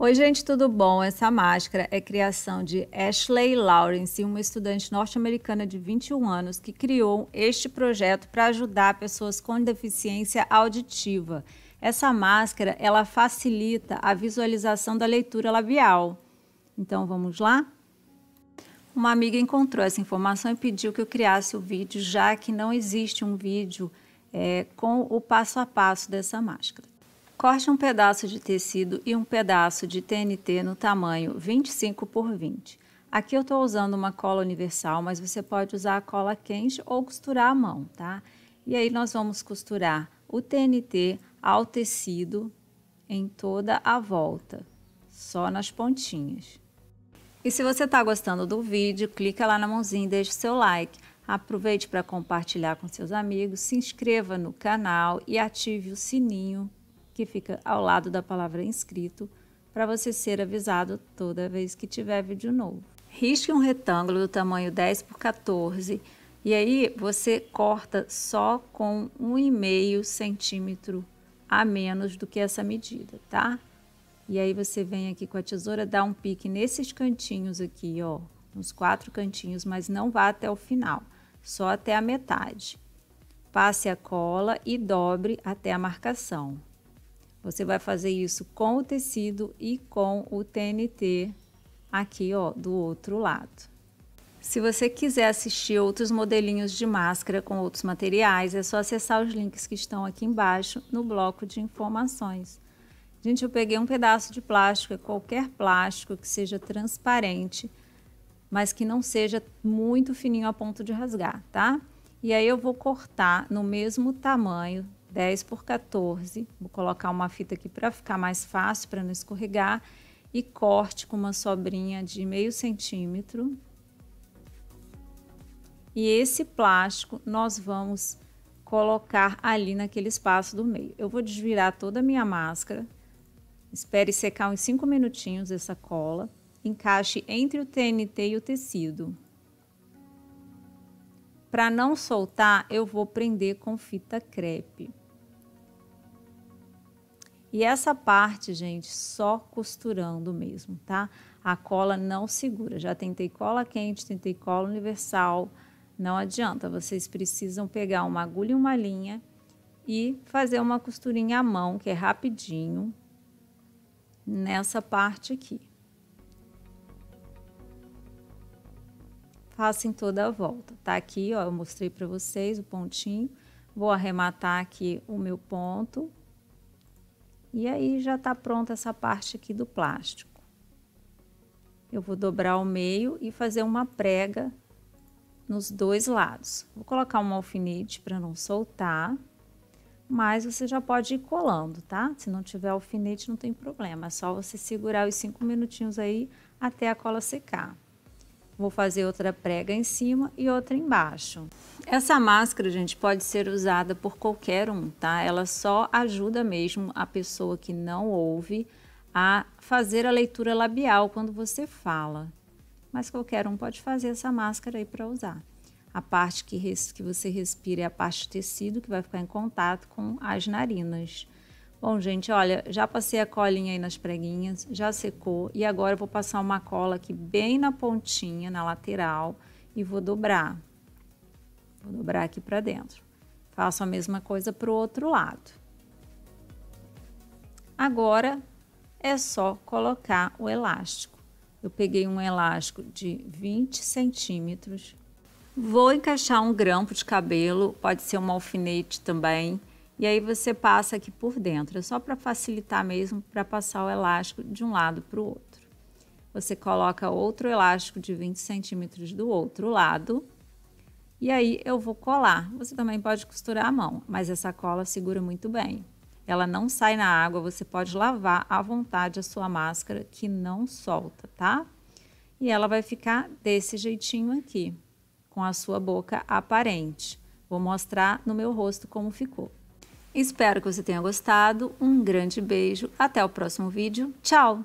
Oi, gente, tudo bom? Essa máscara é criação de Ashley Lawrence, uma estudante norte-americana de 21 anos que criou este projeto para ajudar pessoas com deficiência auditiva. Essa máscara, ela facilita a visualização da leitura labial. Então, vamos lá? Uma amiga encontrou essa informação e pediu que eu criasse o vídeo, já que não existe um vídeo é, com o passo a passo dessa máscara. Corte um pedaço de tecido e um pedaço de TNT no tamanho 25 por 20. Aqui eu estou usando uma cola universal, mas você pode usar a cola quente ou costurar à mão, tá? E aí nós vamos costurar o TNT ao tecido em toda a volta, só nas pontinhas. E se você está gostando do vídeo, clica lá na mãozinha e deixa o seu like. Aproveite para compartilhar com seus amigos, se inscreva no canal e ative o sininho que fica ao lado da palavra inscrito, para você ser avisado toda vez que tiver vídeo novo. Risque um retângulo do tamanho 10 por 14 e aí você corta só com 1,5 centímetro a menos do que essa medida, tá? E aí você vem aqui com a tesoura, dá um pique nesses cantinhos aqui, ó, nos quatro cantinhos, mas não vá até o final, só até a metade. Passe a cola e dobre até a marcação. Você vai fazer isso com o tecido e com o TNT aqui, ó, do outro lado. Se você quiser assistir outros modelinhos de máscara com outros materiais, é só acessar os links que estão aqui embaixo no bloco de informações. Gente, eu peguei um pedaço de plástico, é qualquer plástico que seja transparente, mas que não seja muito fininho a ponto de rasgar, tá? E aí eu vou cortar no mesmo tamanho 10 por 14. Vou colocar uma fita aqui para ficar mais fácil, para não escorregar. E corte com uma sobrinha de meio centímetro. E esse plástico nós vamos colocar ali naquele espaço do meio. Eu vou desvirar toda a minha máscara. Espere secar uns 5 minutinhos essa cola. Encaixe entre o TNT e o tecido. Para não soltar, eu vou prender com fita crepe. E essa parte, gente, só costurando mesmo, tá? A cola não segura. Já tentei cola quente, tentei cola universal. Não adianta, vocês precisam pegar uma agulha e uma linha e fazer uma costurinha à mão, que é rapidinho, nessa parte aqui. Faça em toda a volta, tá? Aqui, ó, eu mostrei para vocês o pontinho. Vou arrematar aqui o meu ponto e aí já está pronta essa parte aqui do plástico. Eu vou dobrar ao meio e fazer uma prega nos dois lados. Vou colocar um alfinete para não soltar, mas você já pode ir colando, tá? Se não tiver alfinete, não tem problema, é só você segurar os cinco minutinhos aí até a cola secar vou fazer outra prega em cima e outra embaixo. Essa máscara, gente, pode ser usada por qualquer um, tá? Ela só ajuda mesmo a pessoa que não ouve a fazer a leitura labial quando você fala. Mas qualquer um pode fazer essa máscara aí para usar. A parte que, que você respira é a parte do tecido que vai ficar em contato com as narinas. Bom, gente, olha, já passei a colinha aí nas preguinhas, já secou e agora eu vou passar uma cola aqui bem na pontinha, na lateral e vou dobrar. Vou dobrar aqui para dentro. Faço a mesma coisa pro outro lado. Agora é só colocar o elástico. Eu peguei um elástico de 20 centímetros. Vou encaixar um grampo de cabelo, pode ser um alfinete também e aí você passa aqui por dentro, é só para facilitar mesmo para passar o elástico de um lado para o outro. Você coloca outro elástico de 20 centímetros do outro lado. E aí eu vou colar. Você também pode costurar a mão, mas essa cola segura muito bem. Ela não sai na água, você pode lavar à vontade a sua máscara que não solta, tá? E ela vai ficar desse jeitinho aqui, com a sua boca aparente. Vou mostrar no meu rosto como ficou. Espero que você tenha gostado. Um grande beijo. Até o próximo vídeo. Tchau!